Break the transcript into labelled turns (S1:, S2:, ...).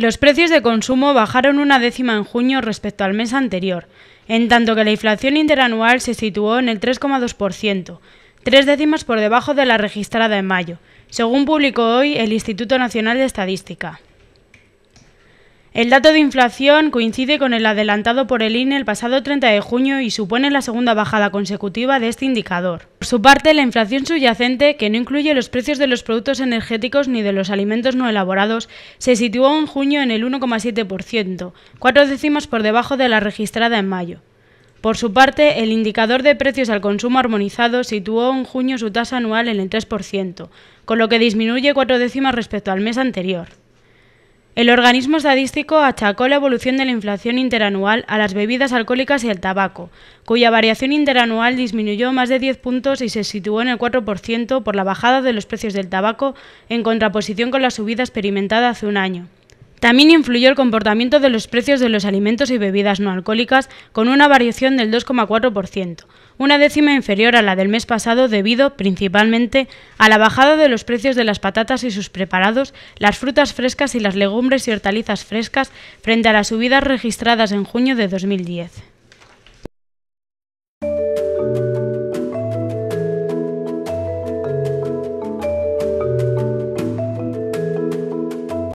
S1: Los precios de consumo bajaron una décima en junio respecto al mes anterior, en tanto que la inflación interanual se situó en el 3,2%, tres décimas por debajo de la registrada en mayo, según publicó hoy el Instituto Nacional de Estadística. El dato de inflación coincide con el adelantado por el INE el pasado 30 de junio y supone la segunda bajada consecutiva de este indicador. Por su parte, la inflación subyacente, que no incluye los precios de los productos energéticos ni de los alimentos no elaborados, se situó en junio en el 1,7%, cuatro décimas por debajo de la registrada en mayo. Por su parte, el indicador de precios al consumo armonizado situó en junio su tasa anual en el 3%, con lo que disminuye cuatro décimas respecto al mes anterior. El organismo estadístico achacó la evolución de la inflación interanual a las bebidas alcohólicas y el tabaco, cuya variación interanual disminuyó más de 10 puntos y se situó en el 4% por la bajada de los precios del tabaco en contraposición con la subida experimentada hace un año. También influyó el comportamiento de los precios de los alimentos y bebidas no alcohólicas con una variación del 2,4%, una décima inferior a la del mes pasado debido principalmente a la bajada de los precios de las patatas y sus preparados, las frutas frescas y las legumbres y hortalizas frescas frente a las subidas registradas en junio de 2010.